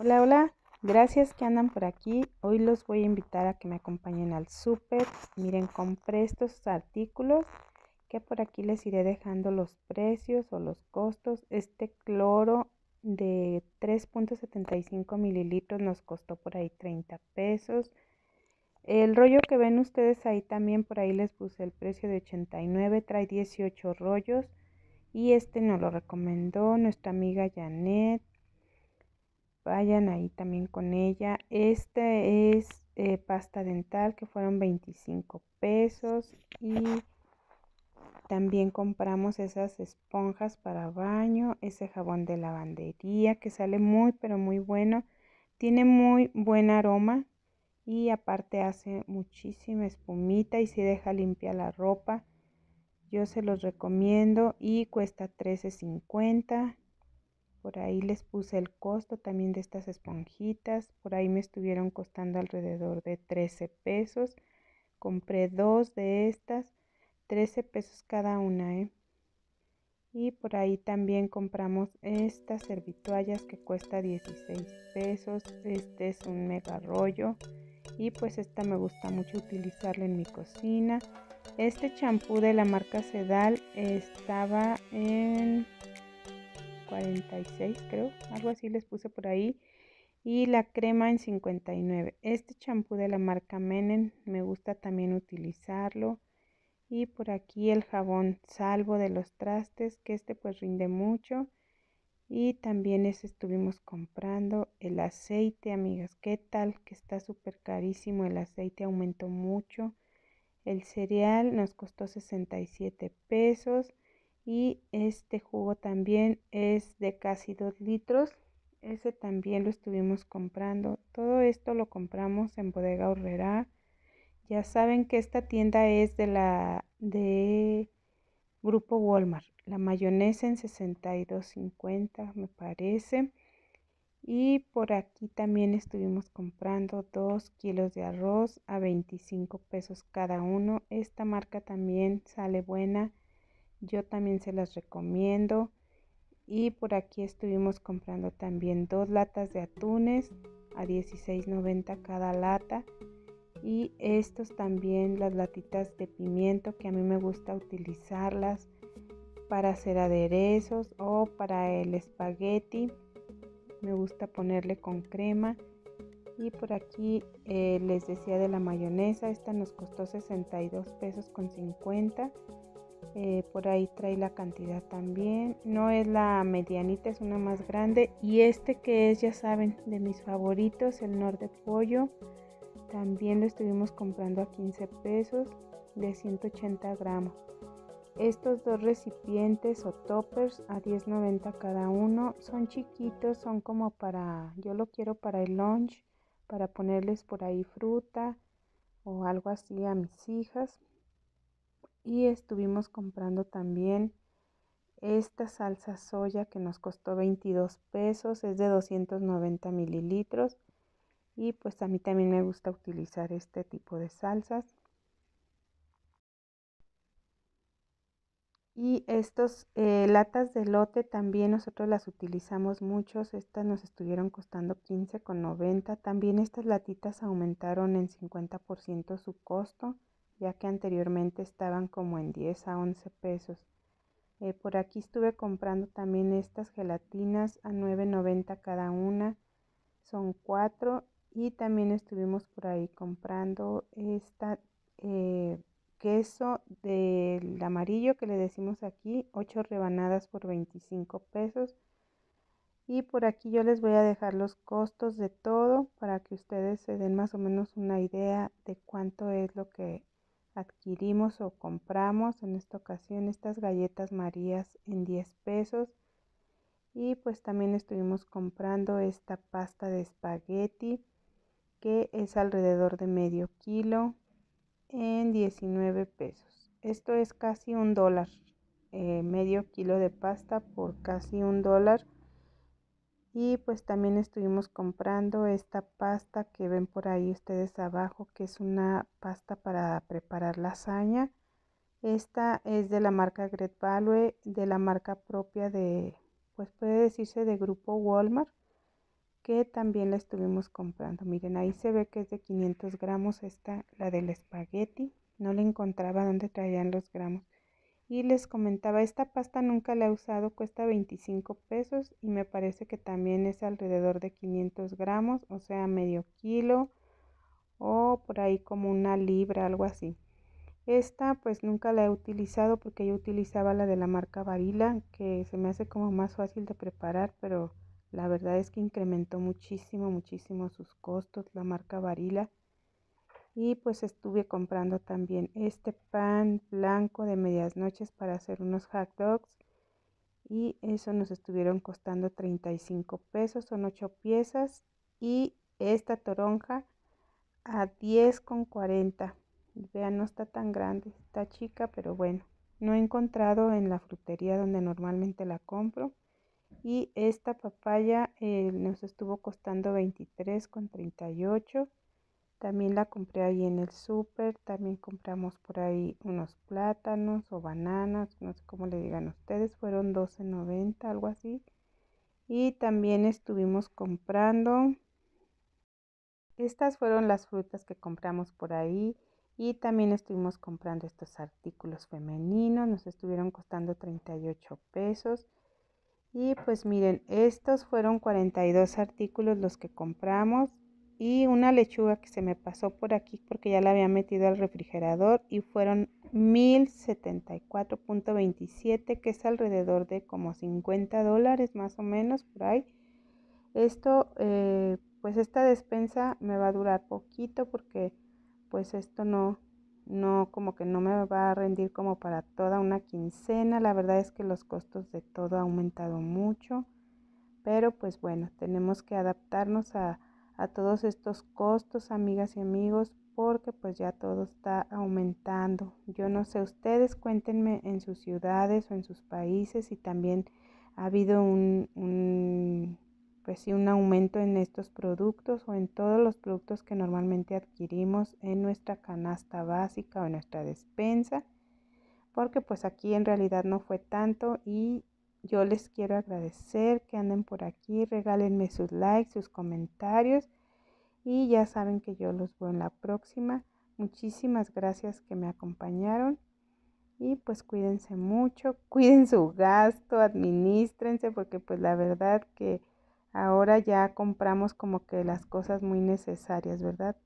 Hola, hola. Gracias que andan por aquí. Hoy los voy a invitar a que me acompañen al súper. Miren, compré estos artículos que por aquí les iré dejando los precios o los costos. Este cloro de 3.75 mililitros nos costó por ahí 30 pesos. El rollo que ven ustedes ahí también por ahí les puse el precio de 89, trae 18 rollos y este nos lo recomendó nuestra amiga Janet vayan ahí también con ella. Esta es eh, pasta dental que fueron 25 pesos y también compramos esas esponjas para baño, ese jabón de lavandería que sale muy pero muy bueno. Tiene muy buen aroma y aparte hace muchísima espumita y si deja limpia la ropa. Yo se los recomiendo y cuesta $13.50. Por ahí les puse el costo también de estas esponjitas. Por ahí me estuvieron costando alrededor de 13 pesos. Compré dos de estas, 13 pesos cada una. ¿eh? Y por ahí también compramos estas servituallas que cuesta 16 pesos. Este es un mega rollo. Y pues esta me gusta mucho utilizarla en mi cocina. Este champú de la marca Sedal estaba en 46 creo, algo así les puse por ahí. Y la crema en 59. Este champú de la marca Menen me gusta también utilizarlo. Y por aquí el jabón salvo de los trastes, que este pues rinde mucho. Y también ese estuvimos comprando el aceite, amigas. ¿Qué tal? Que está súper carísimo. El aceite aumentó mucho. El cereal nos costó 67 pesos y este jugo también es de casi 2 litros ese también lo estuvimos comprando todo esto lo compramos en bodega horrera ya saben que esta tienda es de la de grupo walmart la mayonesa en 62.50 me parece y por aquí también estuvimos comprando 2 kilos de arroz a 25 pesos cada uno esta marca también sale buena yo también se las recomiendo. Y por aquí estuvimos comprando también dos latas de atunes a 16.90 cada lata. Y estos también las latitas de pimiento que a mí me gusta utilizarlas para hacer aderezos o para el espagueti. Me gusta ponerle con crema. Y por aquí eh, les decía de la mayonesa, esta nos costó 62 pesos con 50 eh, por ahí trae la cantidad también. No es la medianita, es una más grande. Y este que es, ya saben, de mis favoritos, el norte de pollo. También lo estuvimos comprando a 15 pesos de 180 gramos. Estos dos recipientes o toppers a 10.90 cada uno son chiquitos, son como para, yo lo quiero para el lunch, para ponerles por ahí fruta o algo así a mis hijas y estuvimos comprando también esta salsa soya que nos costó 22 pesos, es de 290 mililitros y pues a mí también me gusta utilizar este tipo de salsas. Y estas eh, latas de lote también nosotros las utilizamos muchos, estas nos estuvieron costando 15,90, también estas latitas aumentaron en 50% su costo ya que anteriormente estaban como en 10 a 11 pesos. Eh, por aquí estuve comprando también estas gelatinas a 9.90 cada una, son 4 y también estuvimos por ahí comprando esta eh, queso del amarillo que le decimos aquí, 8 rebanadas por 25 pesos. Y por aquí yo les voy a dejar los costos de todo para que ustedes se den más o menos una idea de cuánto es lo que adquirimos o compramos en esta ocasión estas galletas marías en 10 pesos y pues también estuvimos comprando esta pasta de espagueti que es alrededor de medio kilo en 19 pesos esto es casi un dólar eh, medio kilo de pasta por casi un dólar y pues también estuvimos comprando esta pasta que ven por ahí ustedes abajo, que es una pasta para preparar lasaña. Esta es de la marca Great Value, de la marca propia de, pues puede decirse de grupo Walmart, que también la estuvimos comprando. Miren, ahí se ve que es de 500 gramos esta, la del espagueti. No le encontraba dónde traían los gramos. Y les comentaba, esta pasta nunca la he usado, cuesta 25 pesos y me parece que también es alrededor de 500 gramos, o sea, medio kilo o por ahí como una libra, algo así. Esta pues nunca la he utilizado porque yo utilizaba la de la marca Varila, que se me hace como más fácil de preparar, pero la verdad es que incrementó muchísimo, muchísimo sus costos la marca Varila. Y pues estuve comprando también este pan blanco de medias noches para hacer unos hot dogs. Y eso nos estuvieron costando 35 pesos, son 8 piezas. Y esta toronja a 10,40. Vean, no está tan grande, está chica, pero bueno. No he encontrado en la frutería donde normalmente la compro. Y esta papaya eh, nos estuvo costando 23,38 también la compré ahí en el súper. También compramos por ahí unos plátanos o bananas, no sé cómo le digan ustedes. Fueron $12.90, algo así. Y también estuvimos comprando. Estas fueron las frutas que compramos por ahí. Y también estuvimos comprando estos artículos femeninos, nos estuvieron costando 38 pesos. Y pues miren, estos fueron 42 artículos los que compramos y una lechuga que se me pasó por aquí porque ya la había metido al refrigerador y fueron 1074.27 que es alrededor de como 50 dólares más o menos por ahí esto eh, pues esta despensa me va a durar poquito porque pues esto no no como que no me va a rendir como para toda una quincena la verdad es que los costos de todo ha aumentado mucho pero pues bueno tenemos que adaptarnos a a todos estos costos, amigas y amigos, porque pues ya todo está aumentando. Yo no sé, ustedes cuéntenme en sus ciudades o en sus países si también ha habido un, un pues sí, un aumento en estos productos o en todos los productos que normalmente adquirimos en nuestra canasta básica o en nuestra despensa, porque pues aquí en realidad no fue tanto y yo les quiero agradecer que anden por aquí, regálenme sus likes, sus comentarios y ya saben que yo los veo en la próxima. Muchísimas gracias que me acompañaron y pues cuídense mucho, cuiden su gasto, administrense porque pues la verdad que ahora ya compramos como que las cosas muy necesarias, ¿verdad?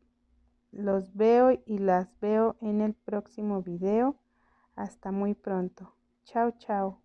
Los veo y las veo en el próximo video. Hasta muy pronto. Chao, chao.